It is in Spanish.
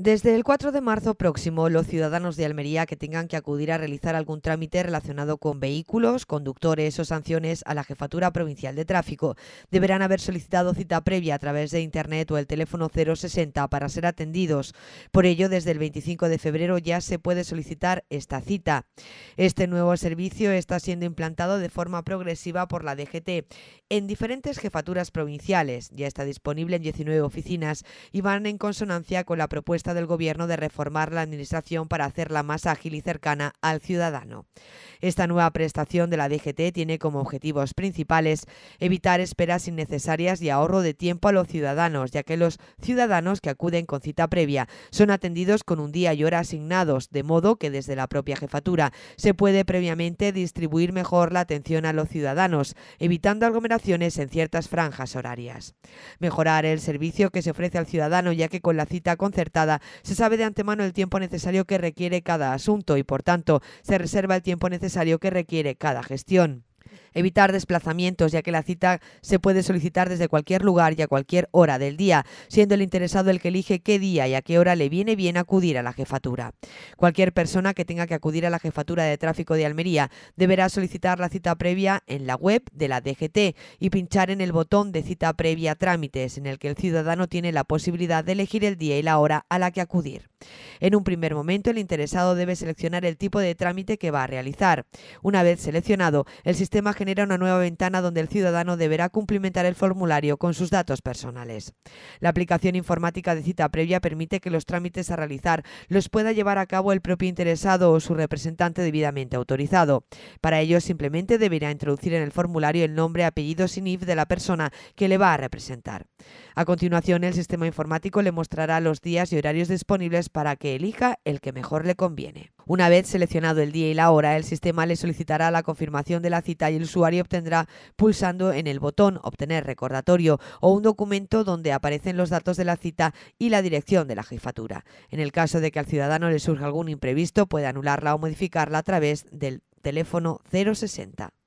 Desde el 4 de marzo próximo, los ciudadanos de Almería que tengan que acudir a realizar algún trámite relacionado con vehículos, conductores o sanciones a la Jefatura Provincial de Tráfico deberán haber solicitado cita previa a través de Internet o el teléfono 060 para ser atendidos. Por ello, desde el 25 de febrero ya se puede solicitar esta cita. Este nuevo servicio está siendo implantado de forma progresiva por la DGT en diferentes jefaturas provinciales. Ya está disponible en 19 oficinas y van en consonancia con la propuesta del Gobierno de reformar la Administración para hacerla más ágil y cercana al ciudadano. Esta nueva prestación de la DGT tiene como objetivos principales evitar esperas innecesarias y ahorro de tiempo a los ciudadanos, ya que los ciudadanos que acuden con cita previa son atendidos con un día y hora asignados, de modo que desde la propia jefatura se puede previamente distribuir mejor la atención a los ciudadanos, evitando aglomeraciones en ciertas franjas horarias. Mejorar el servicio que se ofrece al ciudadano, ya que con la cita concertada se sabe de antemano el tiempo necesario que requiere cada asunto y, por tanto, se reserva el tiempo necesario que requiere cada gestión evitar desplazamientos, ya que la cita se puede solicitar desde cualquier lugar y a cualquier hora del día, siendo el interesado el que elige qué día y a qué hora le viene bien acudir a la jefatura. Cualquier persona que tenga que acudir a la jefatura de tráfico de Almería deberá solicitar la cita previa en la web de la DGT y pinchar en el botón de cita previa trámites, en el que el ciudadano tiene la posibilidad de elegir el día y la hora a la que acudir. En un primer momento, el interesado debe seleccionar el tipo de trámite que va a realizar. Una vez seleccionado, el sistema genera una nueva ventana donde el ciudadano deberá cumplimentar el formulario con sus datos personales. La aplicación informática de cita previa permite que los trámites a realizar los pueda llevar a cabo el propio interesado o su representante debidamente autorizado. Para ello, simplemente deberá introducir en el formulario el nombre, apellido y IF de la persona que le va a representar. A continuación, el sistema informático le mostrará los días y horarios disponibles para que elija el que mejor le conviene. Una vez seleccionado el día y la hora, el sistema le solicitará la confirmación de la cita y el usuario obtendrá, pulsando en el botón Obtener recordatorio o un documento donde aparecen los datos de la cita y la dirección de la jefatura. En el caso de que al ciudadano le surja algún imprevisto, puede anularla o modificarla a través del teléfono 060.